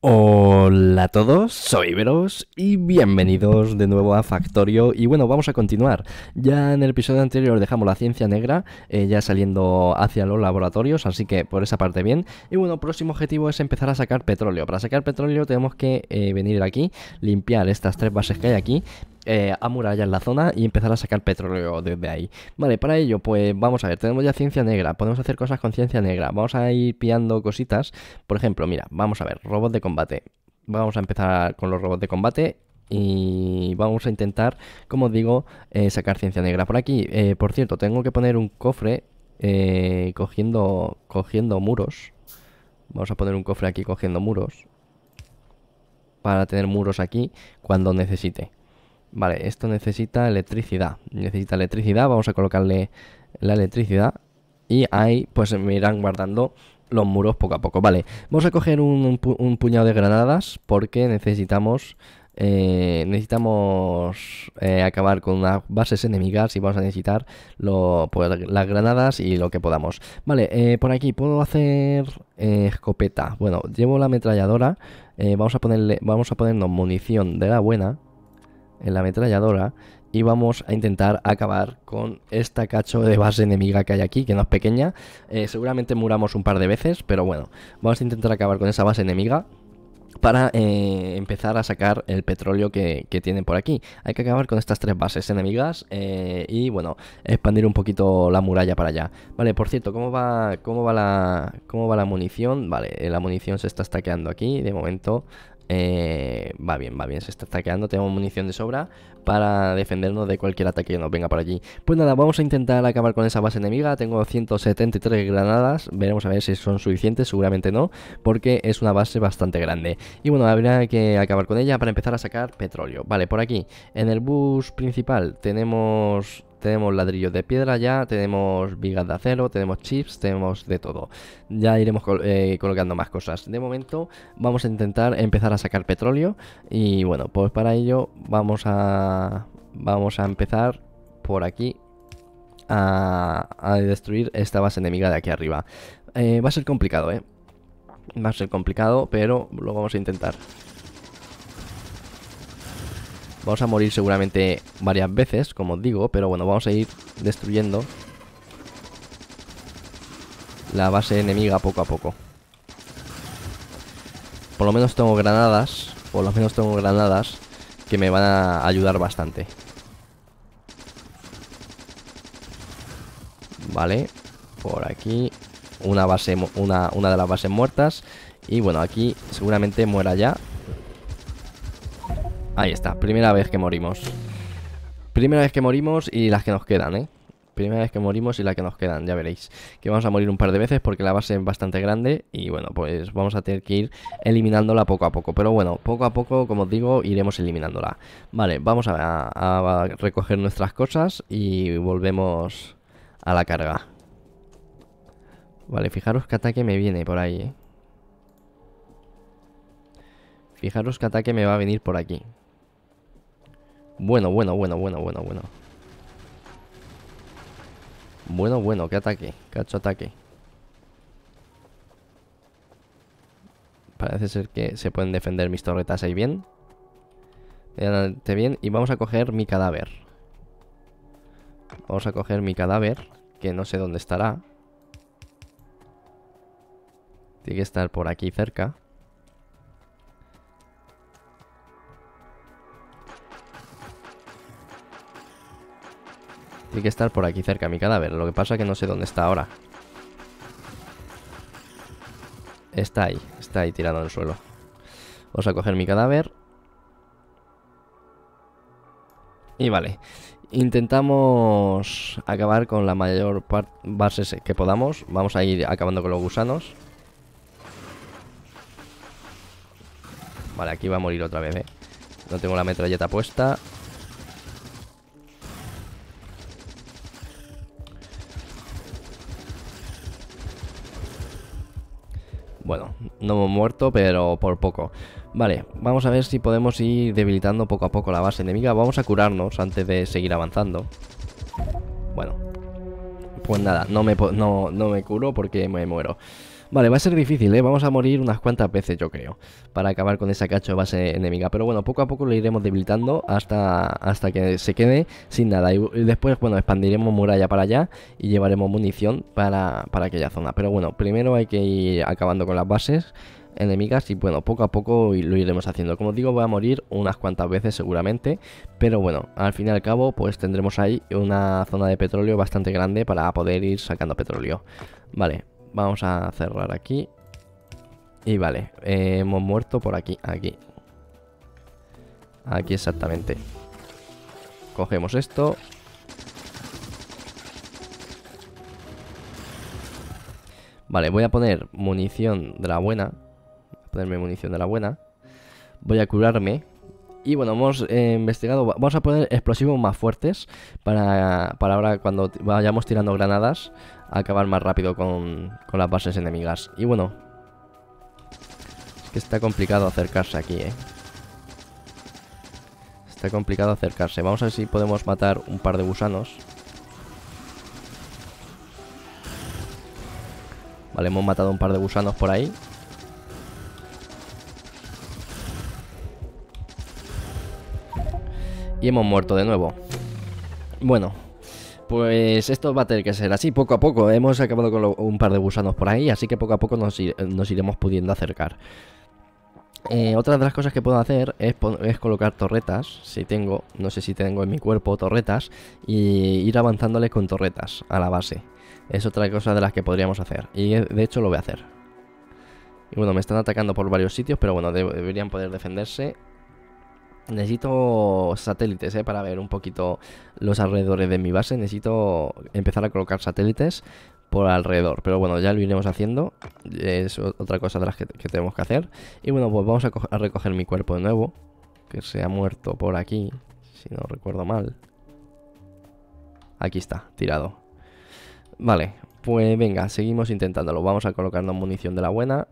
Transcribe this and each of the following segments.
Hola a todos, soy Veros y bienvenidos de nuevo a Factorio. Y bueno, vamos a continuar. Ya en el episodio anterior dejamos la ciencia negra, eh, ya saliendo hacia los laboratorios, así que por esa parte bien. Y bueno, próximo objetivo es empezar a sacar petróleo. Para sacar petróleo tenemos que eh, venir aquí, limpiar estas tres bases que hay aquí, eh, en la zona y empezar a sacar petróleo desde ahí. Vale, para ello, pues vamos a ver, tenemos ya ciencia negra, podemos hacer cosas con ciencia negra, vamos a ir pillando cositas. Por ejemplo, mira, vamos a ver, robots de combate. Vamos a empezar con los robots de combate y vamos a intentar, como digo, eh, sacar ciencia negra. Por aquí, eh, por cierto, tengo que poner un cofre eh, cogiendo, cogiendo muros. Vamos a poner un cofre aquí cogiendo muros. Para tener muros aquí cuando necesite. Vale, esto necesita electricidad. Necesita electricidad, vamos a colocarle la electricidad. Y ahí pues me irán guardando los muros poco a poco. Vale, vamos a coger un, puñado de granadas porque necesitamos... Eh, necesitamos eh, acabar con unas bases enemigas y vamos a necesitar pues, las granadas y lo que podamos. Vale, eh, por aquí puedo hacer escopeta. Bueno, llevo la ametralladora. vamos, a ponerle, vamos a ponernos munición de la buena en la ametralladora y vamos a intentar acabar con esta cacho de base enemiga que hay aquí, que no es pequeña. Eh, seguramente muramos un par de veces, pero bueno, vamos a intentar acabar con esa base enemiga para eh, empezar a sacar el petróleo que, tienen por aquí. Hay que acabar con estas tres bases enemigas eh, y bueno, expandir un poquito la muralla para allá. Vale, por cierto, ¿cómo va, cómo va, la, cómo va la munición? Vale, la munición se está stackeando aquí de momento. Eh, va bien, va bien, se está saqueando. tenemos munición de sobra para defendernos de cualquier ataque que nos venga por allí. Pues nada, vamos a intentar acabar con esa base enemiga, tengo 173 granadas, veremos a ver si son suficientes, seguramente no, porque es una base bastante grande. Y bueno, habrá que acabar con ella para empezar a sacar petróleo. Vale, por aquí, en el bus principal tenemos tenemos ladrillos de piedra ya, tenemos vigas de acero, tenemos chips, tenemos de todo. Ya iremos eh, colocando más cosas. De momento vamos a intentar empezar a sacar petróleo y bueno, pues para ello vamos a, vamos a empezar por aquí a, destruir esta base enemiga de aquí arriba. Eh, va a ser complicado, ¿eh? Va a ser complicado, pero lo vamos a intentar. Vamos a morir seguramente varias veces, como os digo, pero bueno, vamos a ir destruyendo la base enemiga poco a poco. Por lo menos tengo granadas, por lo menos tengo granadas que me van a ayudar bastante. Vale, por aquí una base, una, una de las bases muertas. Y bueno, aquí seguramente muera ya, Ahí está, primera vez que morimos. Primera vez que morimos y las que nos quedan, ¿eh? Primera vez que morimos y las que nos quedan, ya veréis. Que vamos a morir un par de veces porque la base es bastante grande y bueno, pues vamos a tener que ir eliminándola poco a poco. Pero bueno, poco a poco, como os digo, iremos eliminándola. Vale, vamos a, recoger nuestras cosas y volvemos a la carga. Vale, fijaros que ataque me viene por ahí, ¿eh? Fijaros qué ataque me va a venir por aquí. Bueno, bueno, bueno, bueno, bueno, bueno. Bueno, bueno, qué ataque. Cacho ataque. Parece ser que se pueden defender mis torretas ahí bien. Adelante bien. Y vamos a coger mi cadáver. Vamos a coger mi cadáver. Que no sé dónde estará. Tiene que estar por aquí cerca. Hay que estar por aquí cerca mi cadáver. Lo que pasa es que no sé dónde está ahora. Está ahí. Está ahí tirado en el suelo. Vamos a coger mi cadáver. Y vale. Intentamos acabar con la mayor parte bases que podamos. Vamos a ir acabando con los gusanos. Vale, aquí va a morir otra vez, eh. No tengo la metralleta puesta. no muerto, pero por poco. Vale, vamos a ver si podemos ir debilitando poco a poco la base enemiga. Vamos a curarnos antes de seguir avanzando. Bueno. Pues nada, no me, no, no me curo porque me muero. Vale, va a ser difícil, ¿eh? Vamos a morir unas cuantas veces, yo creo, para acabar con esa cacho de base enemiga. Pero bueno, poco a poco lo iremos debilitando hasta, hasta que se quede sin nada. Y después, bueno, expandiremos muralla para allá y llevaremos munición para, para aquella zona. Pero bueno, primero hay que ir acabando con las bases enemigas y bueno, poco a poco lo iremos haciendo. Como digo, voy a morir unas cuantas veces seguramente, pero bueno, al fin y al cabo pues tendremos ahí una zona de petróleo bastante grande para poder ir sacando petróleo. Vale, Vamos a cerrar aquí. Y vale, hemos muerto por aquí, aquí. Aquí exactamente. Cogemos esto. Vale, voy a poner munición de la buena. Voy a ponerme munición de la buena. Voy a curarme y bueno, hemos eh, investigado, vamos a poner explosivos más fuertes para, para ahora cuando vayamos tirando granadas acabar más rápido con, con las bases enemigas. Y bueno, es que está complicado acercarse aquí, eh. Está complicado acercarse. Vamos a ver si podemos matar un par de gusanos. Vale, hemos matado un par de gusanos por ahí. Y hemos muerto de nuevo. Bueno, pues esto va a tener que ser así, poco a poco. Hemos acabado con un par de gusanos por ahí, así que poco a poco nos, iremos pudiendo acercar. Eh, otra de las cosas que puedo hacer es, colocar torretas, si tengo, no sé si tengo en mi cuerpo torretas, y ir avanzándole con torretas a la base. Es otra cosa de las que podríamos hacer, y de hecho lo voy a hacer. Y bueno, me están atacando por varios sitios, pero bueno, deberían poder defenderse Necesito satélites ¿eh? para ver un poquito los alrededores de mi base. Necesito empezar a colocar satélites por alrededor. Pero bueno, ya lo iremos haciendo. Es otra cosa de las que, tenemos que hacer. Y bueno, pues vamos a, a, recoger mi cuerpo de nuevo. Que se ha muerto por aquí, si no recuerdo mal. Aquí está, tirado. Vale, pues venga, seguimos intentándolo. Vamos a colocarnos munición de la buena.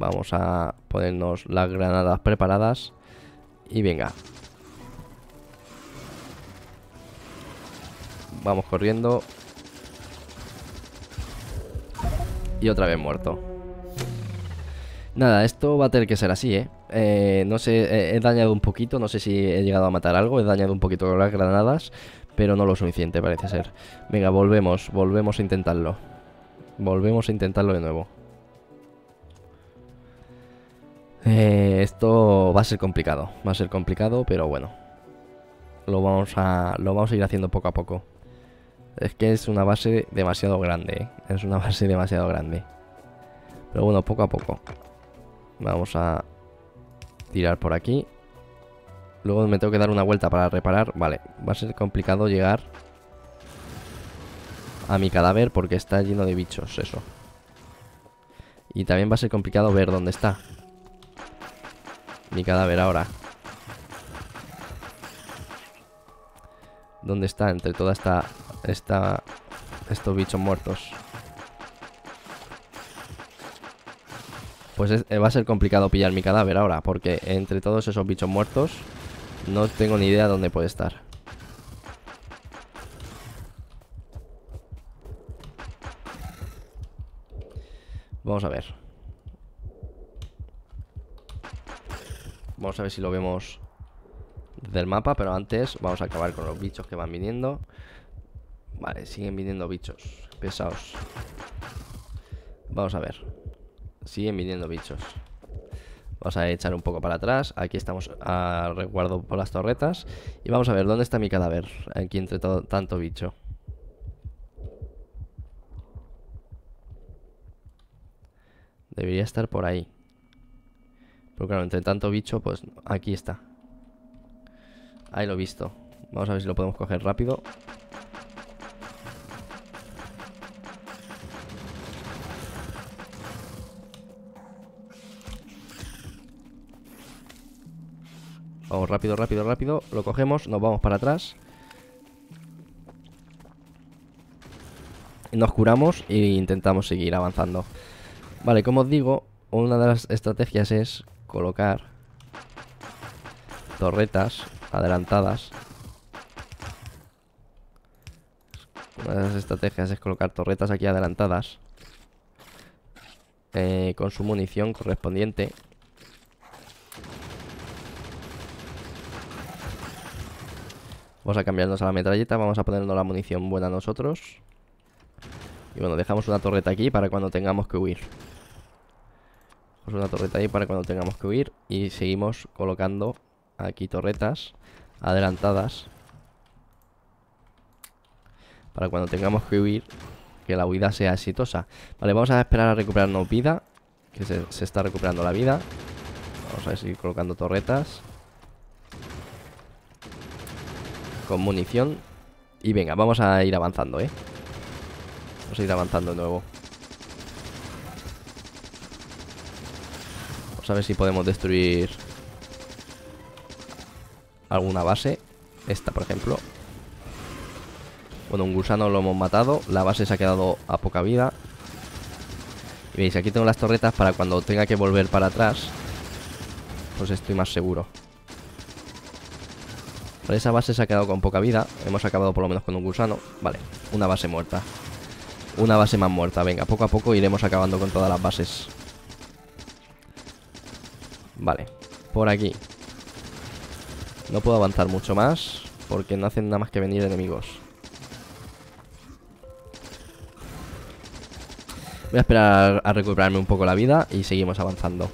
Vamos a ponernos las granadas preparadas. Y venga. Vamos corriendo. Y otra vez muerto. Nada, esto va a tener que ser así, ¿eh? eh no sé, eh, he dañado un poquito, no sé si he llegado a matar algo, he dañado un poquito con las granadas, pero no lo suficiente parece ser. Venga, volvemos, volvemos a intentarlo. Volvemos a intentarlo de nuevo. Eh, esto va a ser complicado, va a ser complicado, pero bueno. Lo vamos a, lo vamos a ir haciendo poco a poco. Es que es una base demasiado grande, ¿eh? es una base demasiado grande. Pero bueno, poco a poco. Vamos a tirar por aquí. Luego me tengo que dar una vuelta para reparar. Vale, va a ser complicado llegar a mi cadáver porque está lleno de bichos, eso. Y también va a ser complicado ver dónde está. Mi cadáver ahora. ¿Dónde está entre toda esta... esta estos bichos muertos? Pues eh, va a ser complicado pillar mi cadáver ahora, porque entre todos esos bichos muertos no tengo ni idea dónde puede estar. Vamos a ver. Vamos a ver si lo vemos del mapa, pero antes vamos a acabar con los bichos que van viniendo. Vale, siguen viniendo bichos pesados. Vamos a ver. Siguen viniendo bichos. Vamos a echar un poco para atrás. Aquí estamos a resguardo por las torretas. Y vamos a ver dónde está mi cadáver. Aquí entre tanto bicho. Debería estar por ahí. Pero claro, entre tanto bicho, pues aquí está. Ahí lo he visto. Vamos a ver si lo podemos coger rápido. Vamos, rápido, rápido, rápido. Lo cogemos, nos vamos para atrás. Nos curamos e intentamos seguir avanzando. Vale, como os digo, una de las estrategias es colocar torretas adelantadas. Una de las estrategias es colocar torretas aquí adelantadas eh, con su munición correspondiente. Vamos a cambiarnos a la metralleta, vamos a ponernos la munición buena nosotros. Y bueno, dejamos una torreta aquí para cuando tengamos que huir una torreta ahí para cuando tengamos que huir. Y seguimos colocando aquí torretas adelantadas. Para cuando tengamos que huir, que la huida sea exitosa. Vale, vamos a esperar a recuperarnos vida. Que se, se está recuperando la vida. Vamos a seguir colocando torretas. Con munición. Y venga, vamos a ir avanzando, ¿eh? Vamos a ir avanzando de nuevo. a ver si podemos destruir alguna base. Esta, por ejemplo. Bueno, un gusano lo hemos matado. La base se ha quedado a poca vida. Y veis, aquí tengo las torretas para cuando tenga que volver para atrás. Pues estoy más seguro. Para esa base se ha quedado con poca vida. Hemos acabado por lo menos con un gusano. Vale, una base muerta. Una base más muerta. Venga, poco a poco iremos acabando con todas las bases. Vale, por aquí No puedo avanzar mucho más Porque no hacen nada más que venir enemigos Voy a esperar a recuperarme un poco la vida Y seguimos avanzando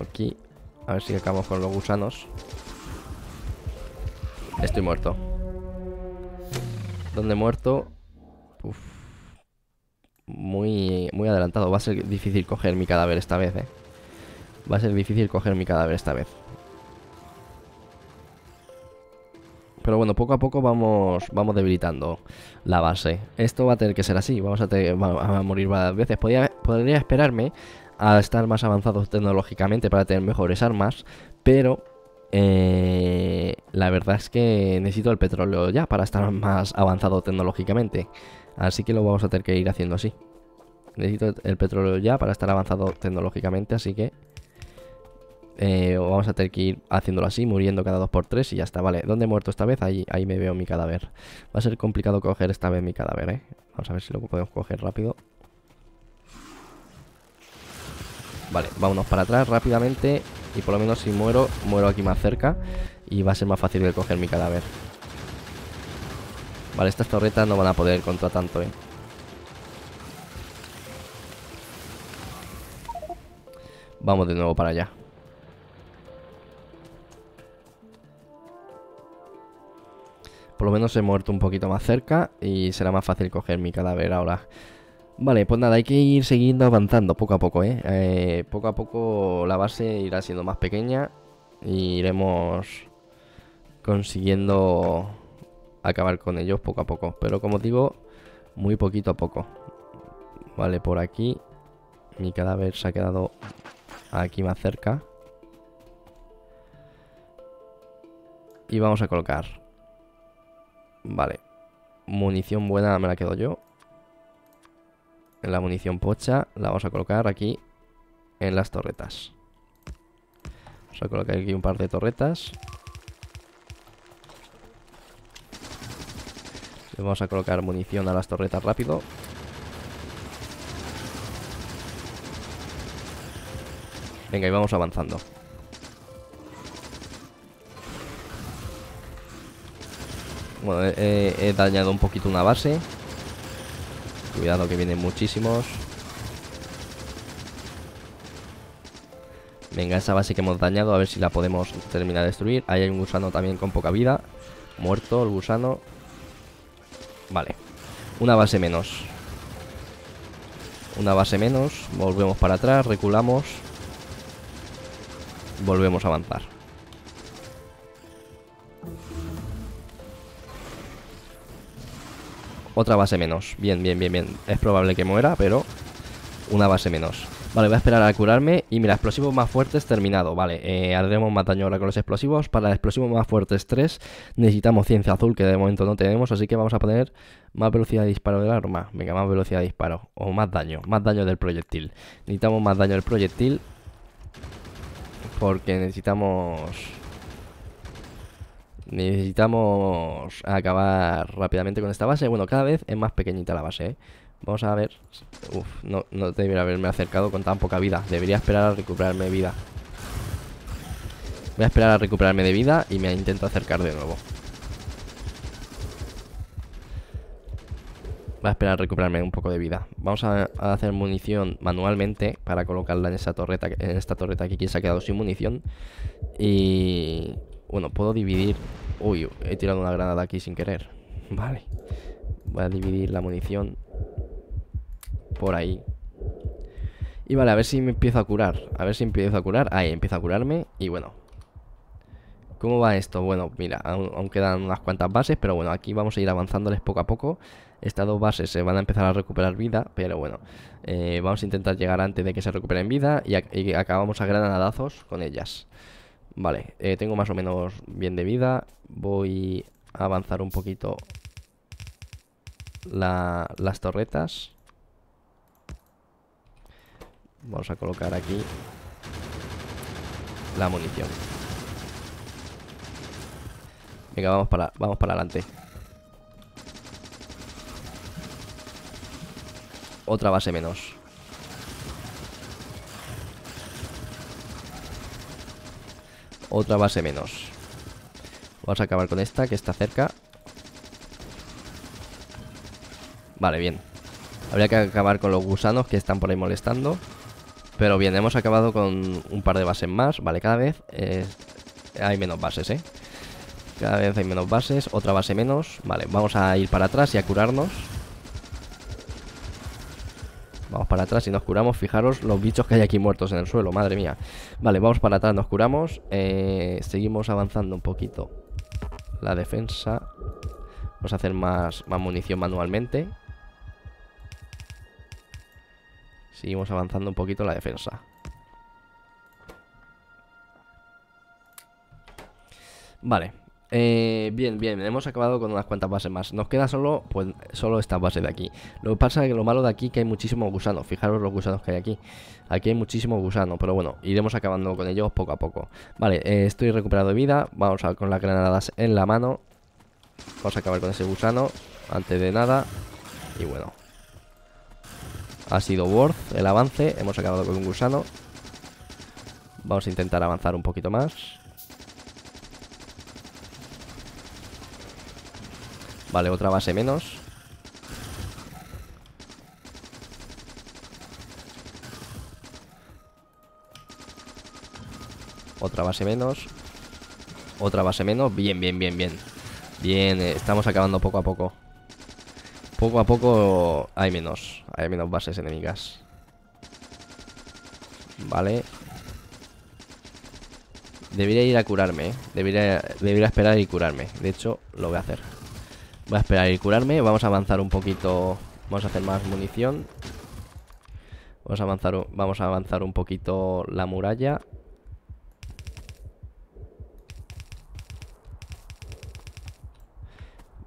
Aquí A ver si acabamos con los gusanos Estoy muerto ¿Dónde muerto? Uf muy, adelantado. Va a ser difícil coger mi cadáver esta vez, eh. Va a ser difícil coger mi cadáver esta vez. Pero bueno, poco a poco vamos, vamos debilitando la base. Esto va a tener que ser así. Vamos a, morir varias veces. Podría, esperarme a estar más avanzado tecnológicamente para tener mejores armas. Pero eh, la verdad es que necesito el petróleo ya para estar más avanzado tecnológicamente. Así que lo vamos a tener que ir haciendo así. Necesito el petróleo ya para estar avanzado tecnológicamente, así que... Eh, vamos a tener que ir haciéndolo así, muriendo cada 2 por 3 y ya está. Vale, ¿dónde he muerto esta vez? Ahí, ahí me veo mi cadáver. Va a ser complicado coger esta vez mi cadáver, ¿eh? Vamos a ver si lo podemos coger rápido. Vale, vámonos para atrás rápidamente y por lo menos si muero, muero aquí más cerca y va a ser más fácil de coger mi cadáver. Vale, estas torretas no van a poder contra tanto, eh. Vamos de nuevo para allá. Por lo menos he muerto un poquito más cerca y será más fácil coger mi cadáver ahora. Vale, pues nada, hay que ir siguiendo avanzando poco a poco, ¿eh? eh poco a poco la base irá siendo más pequeña y iremos consiguiendo acabar con ellos poco a poco. Pero como digo, muy poquito a poco. Vale, por aquí. Mi cadáver se ha quedado aquí más cerca. Y vamos a colocar. Vale. Munición buena me la quedo yo. La munición pocha la vamos a colocar aquí en las torretas. Vamos a colocar aquí un par de torretas. vamos a colocar munición a las torretas rápido. Venga, y vamos avanzando. Bueno, he, he dañado un poquito una base. Cuidado que vienen muchísimos. Venga, esa base que hemos dañado, a ver si la podemos terminar de destruir. Ahí hay un gusano también con poca vida. Muerto el gusano. Vale. Una base menos. Una base menos. Volvemos para atrás, reculamos. Volvemos a avanzar. Otra base menos. Bien, bien, bien, bien. Es probable que muera, pero... Una base menos. Vale, voy a esperar a curarme. Y mira, explosivos más fuertes terminado. Vale, haremos eh, más daño ahora con los explosivos. Para explosivos más fuertes 3 necesitamos ciencia azul, que de momento no tenemos. Así que vamos a poner más velocidad de disparo del arma. Venga, más velocidad de disparo. O más daño, más daño del proyectil. Necesitamos más daño del proyectil. Porque necesitamos... Necesitamos acabar rápidamente con esta base. Bueno, cada vez es más pequeñita la base, ¿eh? Vamos a ver. Uf, no, debería haberme acercado con tan poca vida. Debería esperar a recuperarme vida. Voy a esperar a recuperarme de vida y me intento acercar de nuevo. Voy a esperar a recuperarme un poco de vida. Vamos a, hacer munición manualmente para colocarla en esa torreta, en esta torreta aquí que se ha quedado sin munición. Y bueno, puedo dividir. Uy, he tirado una granada aquí sin querer. Vale. Voy a dividir la munición por ahí. Y vale, a ver si me empiezo a curar. A ver si empiezo a curar. Ahí, empiezo a curarme. Y bueno. ¿Cómo va esto? Bueno, mira, aún, quedan unas cuantas bases, pero bueno, aquí vamos a ir avanzándoles poco a poco. Estas dos bases se van a empezar a recuperar vida, pero bueno, eh, vamos a intentar llegar antes de que se recuperen vida y, acabamos a granadazos con ellas. Vale, eh, tengo más o menos bien de vida. Voy a avanzar un poquito las torretas. Vamos a colocar aquí la munición. Venga, vamos para, vamos para adelante. Otra base menos. Otra base menos. Vamos a acabar con esta, que está cerca. Vale, bien. Habría que acabar con los gusanos que están por ahí molestando. Pero bien, hemos acabado con un par de bases más, ¿vale? Cada vez eh, hay menos bases, ¿eh? Cada vez hay menos bases, otra base menos. Vale, vamos a ir para atrás y a curarnos. Vamos para atrás y nos curamos. Fijaros los bichos que hay aquí muertos en el suelo, madre mía. Vale, vamos para atrás, nos curamos. Eh, seguimos avanzando un poquito la defensa. Vamos a hacer más munición manualmente. Seguimos avanzando un poquito la defensa. Vale. Eh, bien, bien, hemos acabado con unas cuantas bases más Nos queda solo, pues, solo esta base de aquí Lo que pasa es que lo malo de aquí es que hay muchísimos gusanos Fijaros los gusanos que hay aquí Aquí hay muchísimos gusanos, pero bueno, iremos acabando con ellos poco a poco Vale, eh, estoy recuperado de vida Vamos a con las granadas en la mano Vamos a acabar con ese gusano Antes de nada Y bueno, ha sido worth el avance. Hemos acabado con un gusano. Vamos a intentar avanzar un poquito más. Vale, otra base menos. Otra base menos. Otra base menos. Bien, bien, bien, bien. Bien, eh, estamos acabando poco a poco. Poco a poco hay menos. Hay menos bases enemigas. Vale. Debería ir a curarme, ¿eh? debería, debería esperar y curarme. De hecho, lo voy a hacer. Voy a esperar y curarme. Vamos a avanzar un poquito. Vamos a hacer más munición. Vamos a avanzar, vamos a avanzar un poquito la muralla.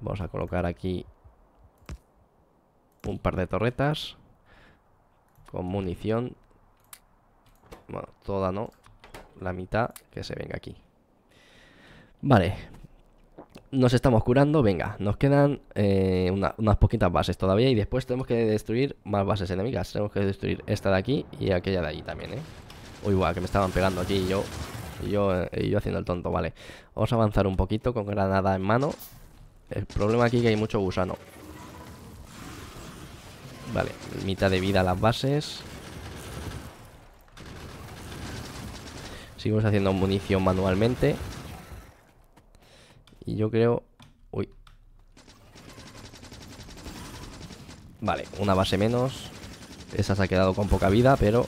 Vamos a colocar aquí un par de torretas con munición. Bueno, toda no, la mitad que se venga aquí. Vale, nos estamos curando, venga, nos quedan eh, unas poquitas bases todavía y después tenemos que destruir más bases enemigas. Tenemos que destruir esta de aquí y aquella de allí también, ¿eh? Uy, guau, que me estaban pegando aquí yo, yo, eh, y yo haciendo el tonto, vale. Vamos a avanzar un poquito con granada en mano. El problema aquí es que hay mucho gusano. Vale, mitad de vida las bases. Seguimos haciendo munición manualmente. Y yo creo... Uy. Vale, una base menos. Esa se ha quedado con poca vida, pero...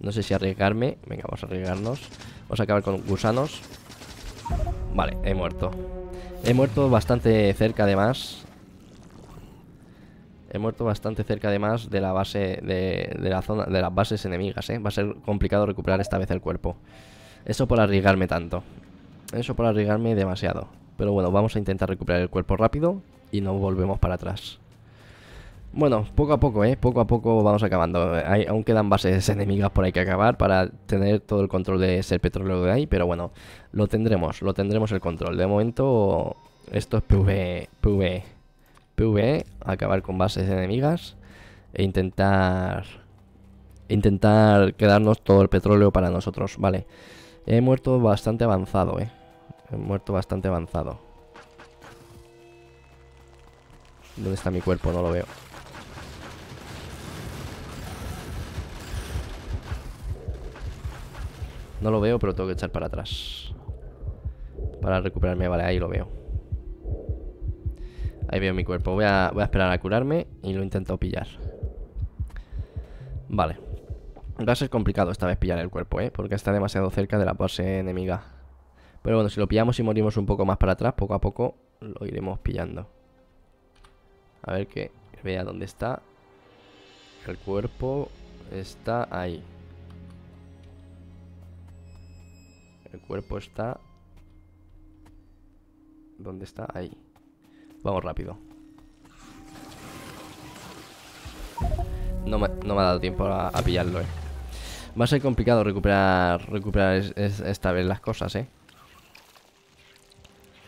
No sé si arriesgarme. Venga, vamos a arriesgarnos. Vamos a acabar con gusanos. Vale, he muerto. He muerto bastante cerca además He muerto bastante cerca además de la base de, la zona de las bases enemigas, ¿eh? Va a ser complicado recuperar esta vez el cuerpo. Eso por arriesgarme tanto. Eso por arriesgarme demasiado. Pero bueno, vamos a intentar recuperar el cuerpo rápido y no volvemos para atrás. Bueno, poco a poco, ¿eh? Poco a poco vamos acabando. aún quedan bases enemigas por ahí que acabar para tener todo el control de ese petróleo de ahí, pero bueno, lo tendremos, lo tendremos el control. De momento, esto es Pv PvE. PvE, acabar con bases enemigas e intentar intentar quedarnos todo el petróleo para nosotros, vale. He muerto bastante avanzado, eh. He muerto bastante avanzado. ¿Dónde está mi cuerpo? No lo veo. No lo veo, pero tengo que echar para atrás. Para recuperarme, vale, ahí lo veo. Ahí veo mi cuerpo. Voy a, esperar a curarme y lo intento pillar. Vale. Va a ser complicado esta vez pillar el cuerpo, ¿eh? Porque está demasiado cerca de la base enemiga. Pero bueno, si lo pillamos y morimos un poco más para atrás, poco a poco lo iremos pillando. A ver que vea dónde está. El cuerpo está ahí. El cuerpo está... ¿Dónde está? Ahí. Vamos rápido. No me, ha dado tiempo a, pillarlo, eh. Va a ser complicado recuperar, recuperar esta vez las cosas, eh.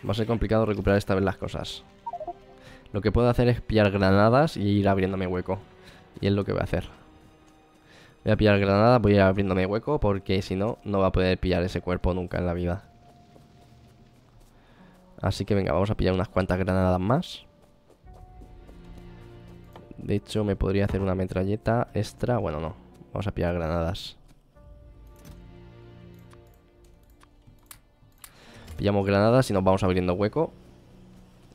Va a ser complicado recuperar esta vez las cosas. Lo que puedo hacer es pillar granadas y ir abriéndome hueco. Y es lo que voy a hacer. Voy a pillar granadas, voy a ir abriéndome hueco porque si no, no va a poder pillar ese cuerpo nunca en la vida. Así que venga, vamos a pillar unas cuantas granadas más. De hecho, me podría hacer una metralleta extra. Bueno, no. Vamos a pillar granadas. Pillamos granadas y nos vamos abriendo hueco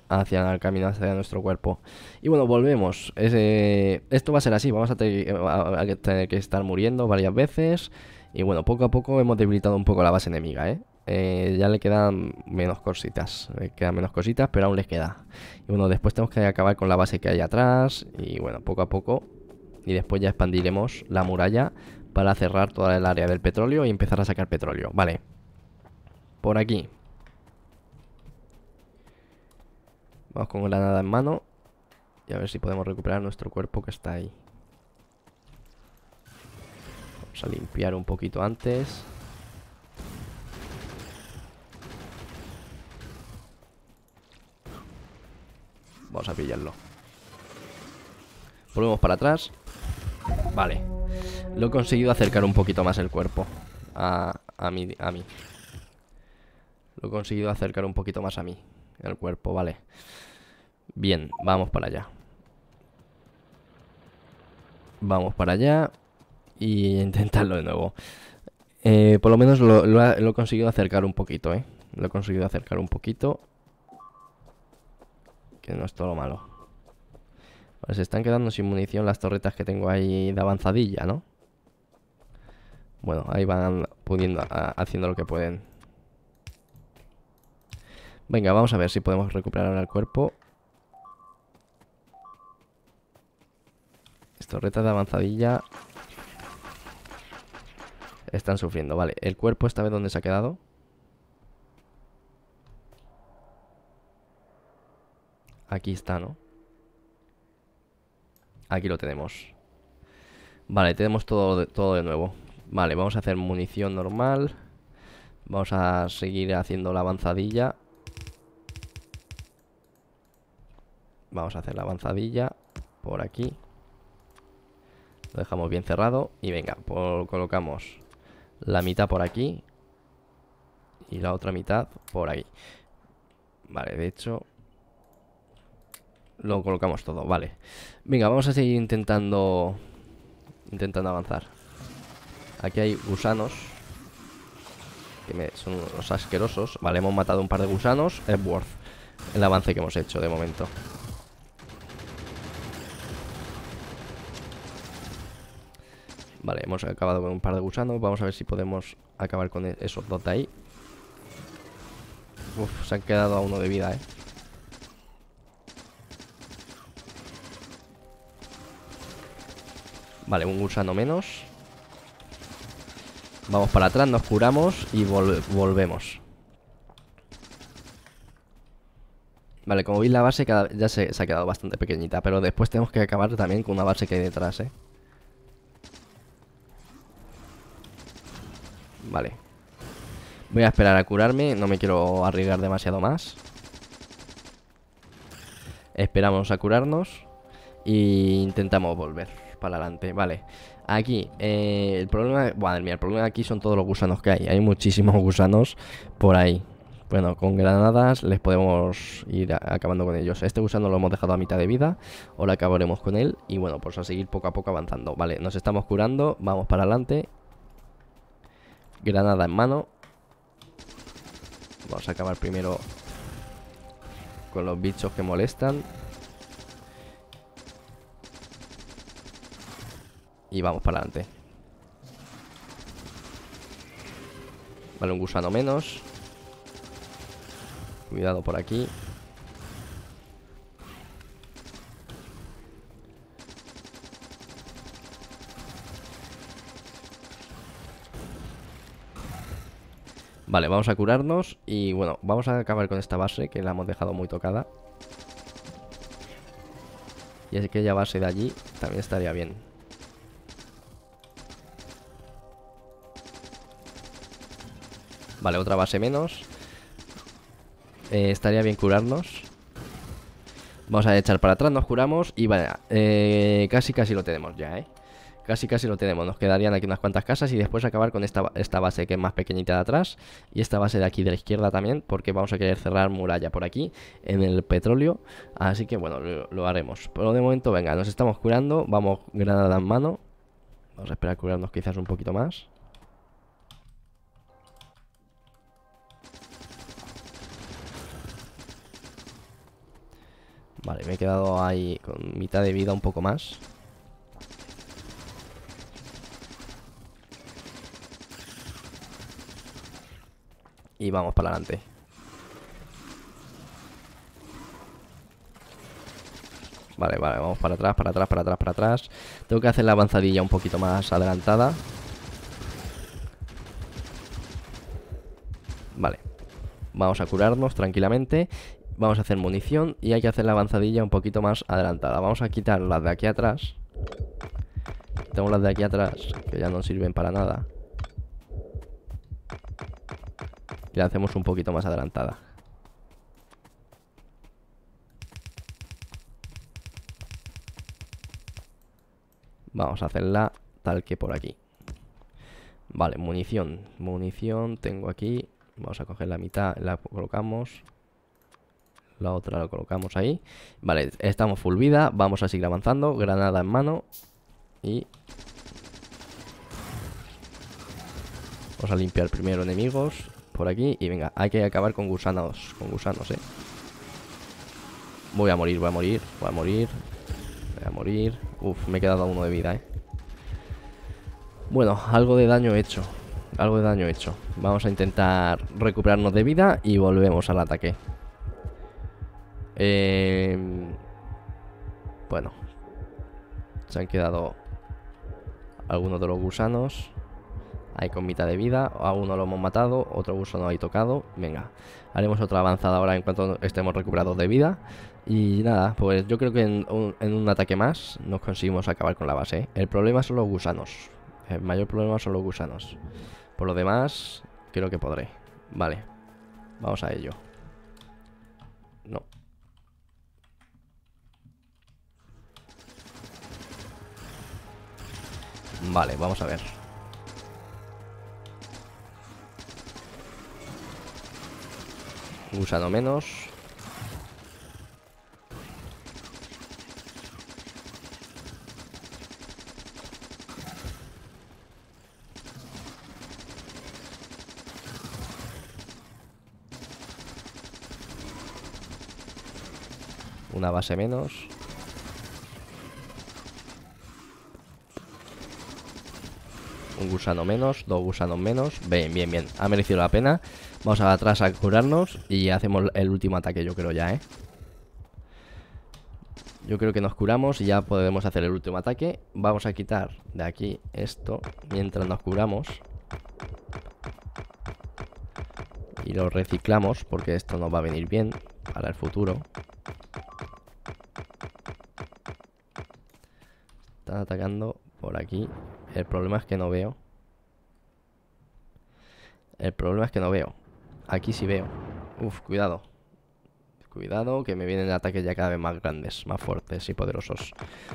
hacia el camino hacia nuestro cuerpo. Y bueno, volvemos. esto va a ser así, vamos a tener que estar muriendo varias veces. Y bueno, poco a poco hemos debilitado un poco la base enemiga, ¿eh? Eh, ya le quedan menos cositas, le quedan menos cositas, pero aún les queda. Y bueno, después tenemos que acabar con la base que hay atrás y bueno, poco a poco. Y después ya expandiremos la muralla para cerrar toda el área del petróleo y empezar a sacar petróleo. Vale. Por aquí. Vamos con la nada en mano. Y a ver si podemos recuperar nuestro cuerpo que está ahí. Vamos a limpiar un poquito antes. a pillarlo. Volvemos para atrás. Vale. Lo he conseguido acercar un poquito más el cuerpo. A, mí, a mí. Lo he conseguido acercar un poquito más a mí. El cuerpo, vale. Bien, vamos para allá. Vamos para allá. Y intentarlo de nuevo. Eh, por lo menos lo, lo he conseguido acercar un poquito, ¿eh? Lo he conseguido acercar un poquito. Que no es todo lo malo. se están quedando sin munición las torretas que tengo ahí de avanzadilla, ¿no? Bueno, ahí van pudiendo, haciendo lo que pueden. Venga, vamos a ver si podemos recuperar ahora el cuerpo. Las torretas de avanzadilla están sufriendo. Vale, el cuerpo esta vez donde se ha quedado. Aquí está, ¿no? Aquí lo tenemos Vale, tenemos todo de, todo de nuevo Vale, vamos a hacer munición normal Vamos a seguir haciendo la avanzadilla Vamos a hacer la avanzadilla Por aquí Lo dejamos bien cerrado Y venga, colocamos La mitad por aquí Y la otra mitad por aquí Vale, de hecho lo colocamos todo, vale Venga, vamos a seguir intentando Intentando avanzar Aquí hay gusanos Que son los asquerosos Vale, hemos matado un par de gusanos Es worth el avance que hemos hecho de momento Vale, hemos acabado con un par de gusanos Vamos a ver si podemos acabar con esos dos de ahí Uf, se han quedado a uno de vida, eh Vale, un gusano menos Vamos para atrás, nos curamos Y volvemos Vale, como veis la base ya se, ha quedado bastante pequeñita Pero después tenemos que acabar también con una base que hay detrás, eh Vale Voy a esperar a curarme No me quiero arriesgar demasiado más Esperamos a curarnos Y intentamos volver para adelante, vale. Aquí, eh, el problema, madre el problema aquí son todos los gusanos que hay. Hay muchísimos gusanos por ahí. Bueno, con granadas les podemos ir acabando con ellos. Este gusano lo hemos dejado a mitad de vida. Ahora acabaremos con él. Y bueno, pues a seguir poco a poco avanzando. Vale, nos estamos curando. Vamos para adelante. Granada en mano. Vamos a acabar primero con los bichos que molestan. Y vamos para adelante Vale, un gusano menos Cuidado por aquí Vale, vamos a curarnos y bueno, vamos a acabar con esta base que la hemos dejado muy tocada. Y aquella base de allí también estaría bien. Vale, otra base menos. Eh, estaría bien curarnos. Vamos a echar para atrás, nos curamos y vale, eh, casi casi lo tenemos ya, ¿eh? Casi casi lo tenemos, nos quedarían aquí unas cuantas casas y después acabar con esta, base que es más pequeñita de atrás y esta base de aquí de la izquierda también porque vamos a querer cerrar muralla por aquí en el petróleo, así que bueno, lo, lo haremos. Pero de momento, venga, nos estamos curando, vamos granada en mano, vamos a esperar a curarnos quizás un poquito más. Vale, me he quedado ahí con mitad de vida un poco más Y vamos para adelante Vale, vale, vamos para atrás, para atrás, para atrás, para atrás Tengo que hacer la avanzadilla un poquito más adelantada Vale Vamos a curarnos tranquilamente Vamos a hacer munición y hay que hacer la avanzadilla un poquito más adelantada. Vamos a quitar las de aquí atrás. Tengo las de aquí atrás, que ya no sirven para nada. Y la hacemos un poquito más adelantada. Vamos a hacerla tal que por aquí. Vale, munición. Munición tengo aquí. Vamos a coger la mitad, la colocamos. La otra la colocamos ahí. Vale, estamos full vida. Vamos a seguir avanzando. Granada en mano. Y... Vamos a limpiar primero enemigos por aquí. Y venga, hay que acabar con gusanos. Con gusanos, eh. Voy a morir, voy a morir, voy a morir. Voy a morir. Uf, me he quedado uno de vida, eh. Bueno, algo de daño hecho. Algo de daño hecho. Vamos a intentar recuperarnos de vida y volvemos al ataque. Em, bueno, se han quedado algunos de los gusanos. Ahí con mitad de vida. A uno lo hemos matado, otro gusano ahí tocado. Venga, haremos otra avanzada ahora en cuanto estemos recuperados de vida. Y nada, pues yo creo que en un, ataque más nos conseguimos acabar con la base. ¿eh? El problema son los gusanos. El mayor problema son los gusanos. Por lo demás, creo que podré. Vale, vamos a ello. No, Vale, vamos a ver. Usado menos. Una base menos. gusano menos, dos gusanos menos. Bien, bien, bien. Ha merecido la pena. Vamos a atrás a curarnos y hacemos el último ataque, yo creo ya, ¿eh? Yo creo que nos curamos y ya podemos hacer el último ataque. Vamos a quitar de aquí esto mientras nos curamos. Y lo reciclamos porque esto nos va a venir bien para el futuro. Están atacando por aquí el problema es que no veo. El problema es que no veo. Aquí sí veo. Uf, cuidado. Cuidado, que me vienen ataques ya cada vez más grandes, más fuertes y poderosos.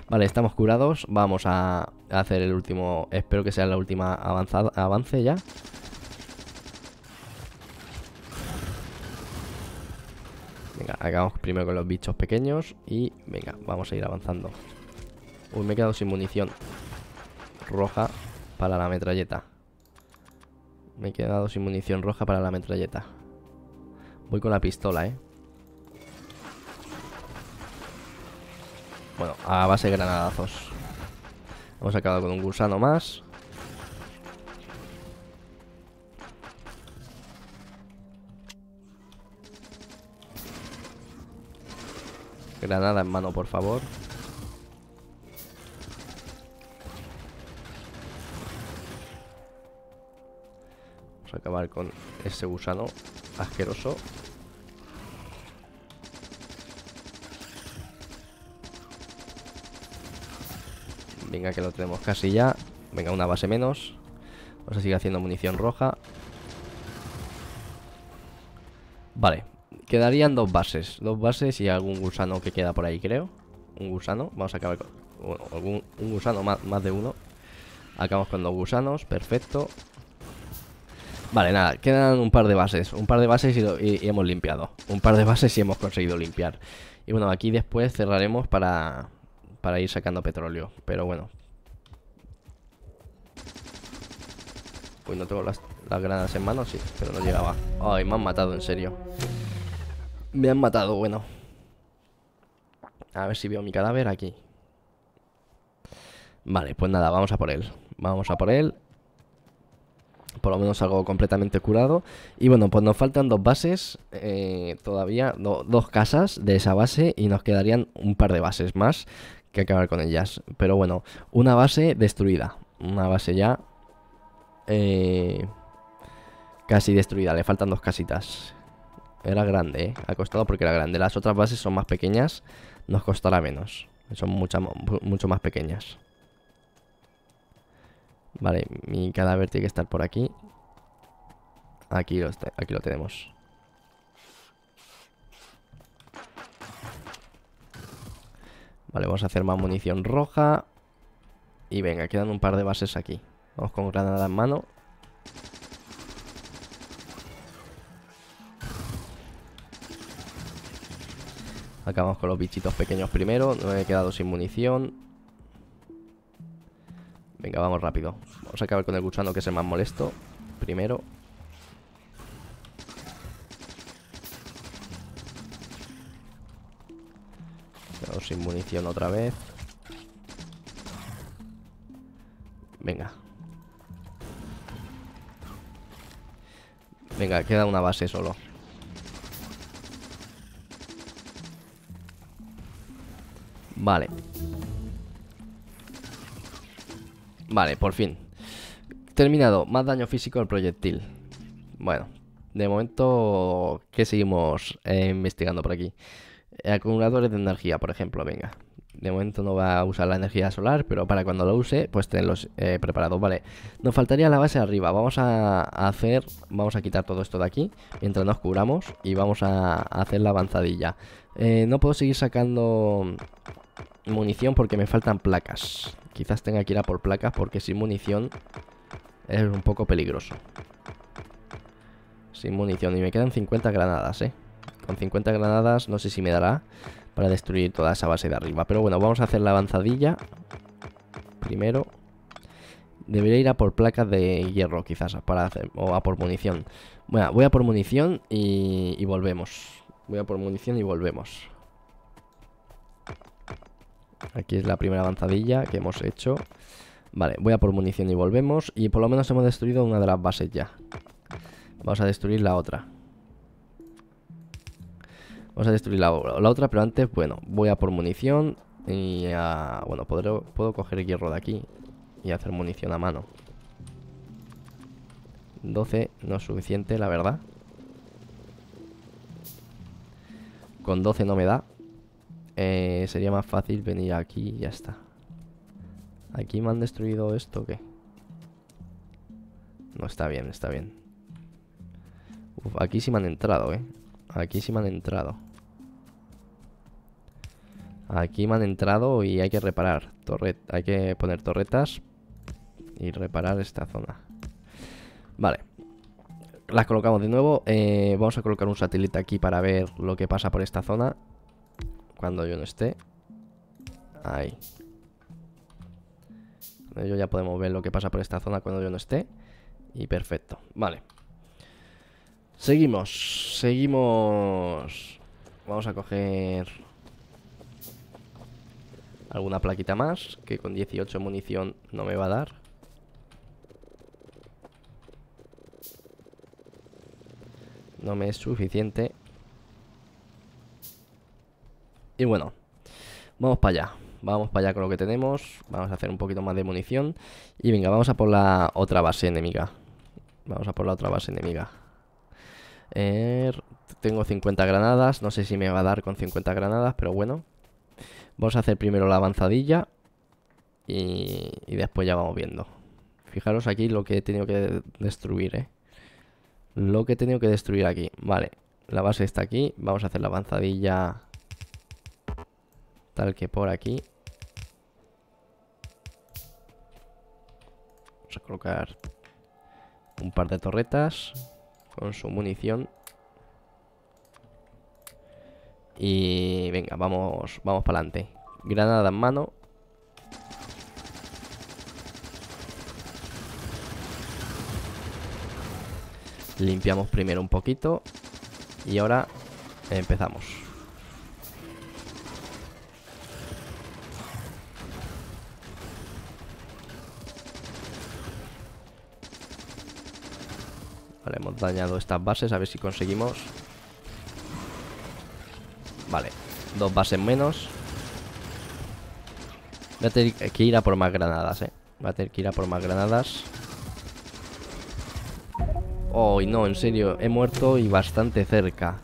Vale, estamos curados. Vamos a hacer el último... Espero que sea la última avanzada, avance ya. Venga, hagamos primero con los bichos pequeños y... Venga, vamos a ir avanzando. Uy, me he quedado sin munición roja para la metralleta. Me he quedado sin munición roja para la metralleta. Voy con la pistola, ¿eh? Bueno, a base de granadazos. Hemos acabado con un gusano más. Granada en mano, por favor. acabar con ese gusano asqueroso Venga, que lo tenemos casi ya Venga, una base menos Vamos a seguir haciendo munición roja Vale, quedarían dos bases Dos bases y algún gusano que queda por ahí, creo Un gusano, vamos a acabar con... un gusano, más, de uno Acabamos con los gusanos, perfecto Vale, nada, quedan un par de bases. Un par de bases y, hemos limpiado. Un par de bases y hemos conseguido limpiar. Y bueno, aquí después cerraremos para, para ir sacando petróleo. Pero bueno. pues no tengo las, las granadas en mano, sí, pero no llegaba. Ay, me han matado, en serio. Me han matado, bueno. A ver si veo mi cadáver aquí. Vale, pues nada, vamos a por él. Vamos a por él por lo menos algo completamente curado. Y bueno, pues nos faltan dos bases, eh, todavía dos casas de esa base y nos quedarían un par de bases más que acabar con ellas. Pero bueno, una base destruida, una base ya eh, casi destruida, le faltan dos casitas. Era grande, eh. ha costado porque era grande. Las otras bases son más pequeñas, nos costará menos, son mucho más pequeñas. Vale, mi cadáver tiene que estar por aquí. Aquí lo, este, aquí lo tenemos. Vale, vamos a hacer más munición roja. Y venga, quedan un par de bases aquí. Vamos con granada en mano. Acabamos con los bichitos pequeños primero. No me he quedado sin munición. Venga, vamos rápido. Vamos a acabar con el gusano que es el más molesto Primero Quedamos sin munición otra vez Venga Venga, queda una base solo Vale Vale, por fin Terminado, más daño físico al proyectil. Bueno, de momento, ¿qué seguimos eh, investigando por aquí? Acumuladores de energía, por ejemplo, venga. De momento no va a usar la energía solar, pero para cuando lo use, pues tenerlos eh, preparados. Vale, nos faltaría la base arriba. Vamos a hacer, vamos a quitar todo esto de aquí mientras nos curamos y vamos a hacer la avanzadilla. Eh, no puedo seguir sacando munición porque me faltan placas. Quizás tenga que ir a por placas porque sin munición es un poco peligroso. Sin munición. Y me quedan 50 granadas, ¿eh? Con 50 granadas no sé si me dará para destruir toda esa base de arriba. Pero bueno, vamos a hacer la avanzadilla. Primero. Debería ir a por placas de hierro, quizás, para hacer, o a por munición. Bueno, voy a por munición y, y volvemos. Voy a por munición y volvemos. Aquí es la primera avanzadilla que hemos hecho. Vale, voy a por munición y volvemos. Y por lo menos hemos destruido una de las bases ya. Vamos a destruir la otra. Vamos a destruir la, otra, pero antes, bueno, voy a por munición. Y a... Bueno, puedo coger hierro de aquí y hacer munición a mano. 12 no es suficiente, la verdad. Con 12 no me da. Eh, sería más fácil venir aquí y ya está. ¿Aquí me han destruido esto o qué? No, está bien, está bien. Uf, aquí sí me han entrado, ¿eh? Aquí sí me han entrado. Aquí me han entrado y hay que reparar. hay que poner torretas y reparar esta zona. Vale. Las colocamos de nuevo. Eh, vamos a colocar un satélite aquí para ver lo que pasa por esta zona. Cuando yo no esté. Ahí yo ya podemos ver lo que pasa por esta zona cuando yo no esté. Y perfecto. Vale. Seguimos. Seguimos. Vamos a coger... Alguna plaquita más, que con 18 munición no me va a dar. No me es suficiente. Y bueno, vamos para allá vamos para allá con lo que tenemos. Vamos a hacer un poquito más de munición. Y venga, vamos a por la otra base enemiga. Vamos a por la otra base enemiga. Er, tengo 50 granadas. No sé si me va a dar con 50 granadas, pero bueno. Vamos a hacer primero la avanzadilla. Y, después ya vamos viendo. Fijaros aquí lo que he tenido que destruir, eh. Lo que he tenido que destruir aquí. Vale, la base está aquí. Vamos a hacer la avanzadilla que por aquí. Vamos a colocar un par de torretas con su munición. Y venga, vamos, vamos para adelante. Granada en mano. Limpiamos primero un poquito. Y ahora empezamos. Vale, hemos dañado estas bases A ver si conseguimos Vale, dos bases menos Voy a tener que ir a por más granadas, eh Voy a tener que ir a por más granadas Oh, no, en serio He muerto y bastante cerca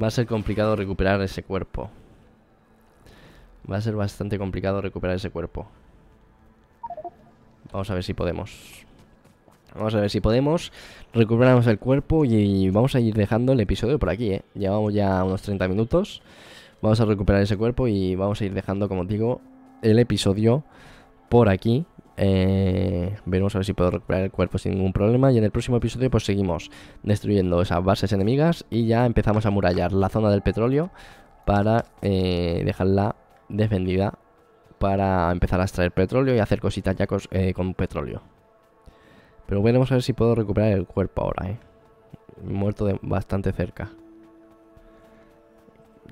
Va a ser complicado recuperar ese cuerpo Va a ser bastante complicado recuperar ese cuerpo Vamos a ver si podemos Vamos a ver si podemos. Recuperamos el cuerpo y vamos a ir dejando el episodio por aquí, ¿eh? Llevamos ya unos 30 minutos. Vamos a recuperar ese cuerpo y vamos a ir dejando, como digo, el episodio por aquí. Eh, veremos a ver si puedo recuperar el cuerpo sin ningún problema. Y en el próximo episodio, pues seguimos destruyendo esas bases enemigas y ya empezamos a murallar la zona del petróleo para eh, dejarla defendida para empezar a extraer petróleo y hacer cositas ya con petróleo. Pero veremos a ver si puedo recuperar el cuerpo ahora, ¿eh? Muerto bastante cerca.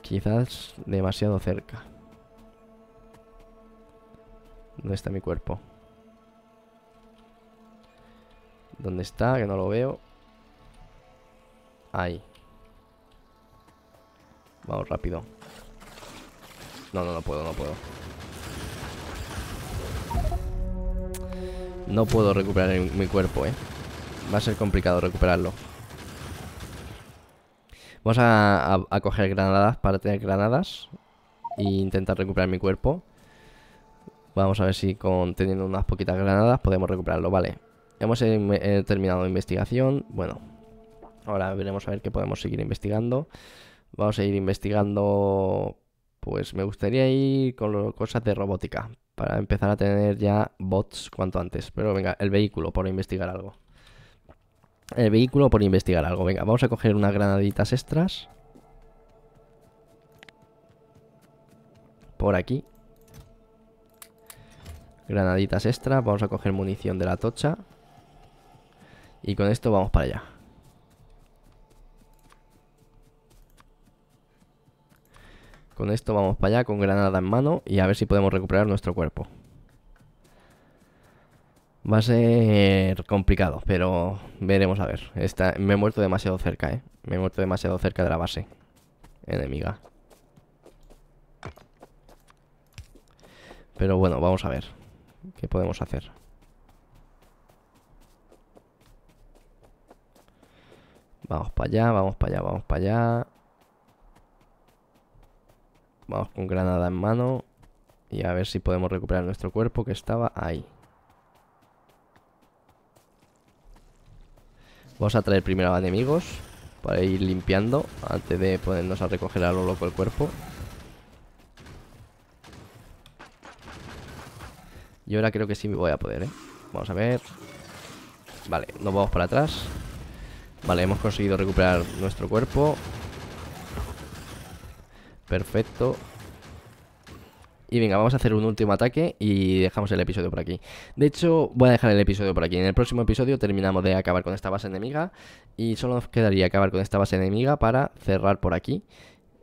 Quizás demasiado cerca. ¿Dónde está mi cuerpo? ¿Dónde está? Que no lo veo. Ahí. Vamos, rápido. No, no, no puedo, no puedo. No puedo recuperar mi cuerpo, ¿eh? Va a ser complicado recuperarlo. Vamos a, coger granadas para tener granadas. E intentar recuperar mi cuerpo. Vamos a ver si con teniendo unas poquitas granadas podemos recuperarlo. Vale. Hemos terminado la investigación. Bueno. Ahora veremos a ver qué podemos seguir investigando. Vamos a ir investigando... Pues me gustaría ir con cosas de robótica para empezar a tener ya bots cuanto antes. Pero venga, el vehículo por investigar algo. El vehículo por investigar algo. Venga, vamos a coger unas granaditas extras. Por aquí. Granaditas extras Vamos a coger munición de la tocha. Y con esto vamos para allá. Con esto vamos para allá, con granada en mano y a ver si podemos recuperar nuestro cuerpo. Va a ser complicado, pero veremos a ver. me he muerto demasiado cerca, ¿eh? Me he muerto demasiado cerca de la base enemiga. Pero bueno, vamos a ver qué podemos hacer. Vamos para allá, vamos para allá, vamos para allá. Vamos con granada en mano y a ver si podemos recuperar nuestro cuerpo que estaba ahí. Vamos a traer primero a enemigos para ir limpiando antes de ponernos a recoger a lo loco el cuerpo. Y ahora creo que sí me voy a poder, ¿eh? Vamos a ver. Vale, nos vamos para atrás. Vale, hemos conseguido recuperar nuestro cuerpo. Perfecto. Y venga, vamos a hacer un último ataque y dejamos el episodio por aquí. De hecho, voy a dejar el episodio por aquí. En el próximo episodio terminamos de acabar con esta base enemiga y solo nos quedaría acabar con esta base enemiga para cerrar por aquí.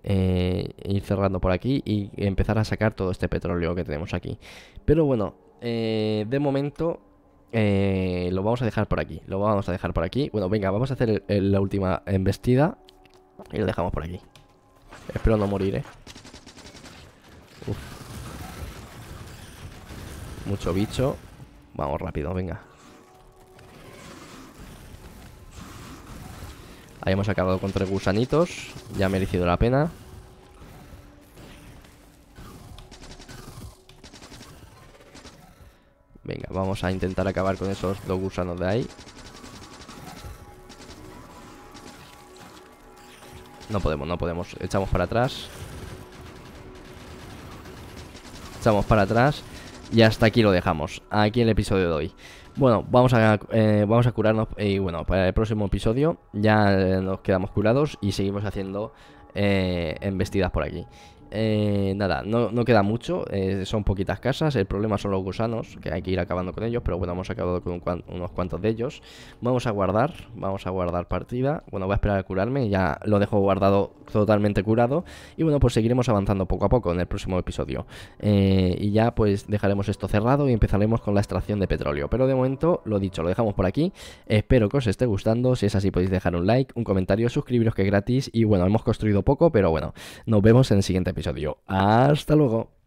Eh, ir cerrando por aquí y empezar a sacar todo este petróleo que tenemos aquí. Pero bueno, eh, de momento eh, lo vamos a dejar por aquí. Lo vamos a dejar por aquí. Bueno, venga, vamos a hacer la última embestida y lo dejamos por aquí. Espero no morir, eh Mucho bicho Vamos rápido, venga Ahí hemos acabado con tres gusanitos Ya ha merecido la pena Venga, vamos a intentar acabar con esos dos gusanos de ahí No podemos, no podemos. Echamos para atrás. Echamos para atrás. Y hasta aquí lo dejamos. Aquí el episodio de hoy. Bueno, vamos a, eh, vamos a curarnos. Eh, y bueno, para el próximo episodio ya eh, nos quedamos curados y seguimos haciendo embestidas por aquí. Eh, nada, no, queda mucho, eh, son poquitas casas, el problema son los gusanos, que hay que ir acabando con ellos, pero bueno, hemos acabado con unos cuantos de ellos. Vamos a guardar, vamos a guardar partida, bueno, voy a esperar a curarme, ya lo dejo guardado totalmente curado, y bueno, pues seguiremos avanzando poco a poco en el próximo episodio. Eh, y ya pues dejaremos esto cerrado y empezaremos con la extracción de petróleo, pero de momento, lo dicho, lo dejamos por aquí, espero que os esté gustando, si es así podéis dejar un like, un comentario, suscribiros que es gratis, y bueno, hemos construido poco, pero bueno, nos vemos en el siguiente episodio adiós. Hasta luego.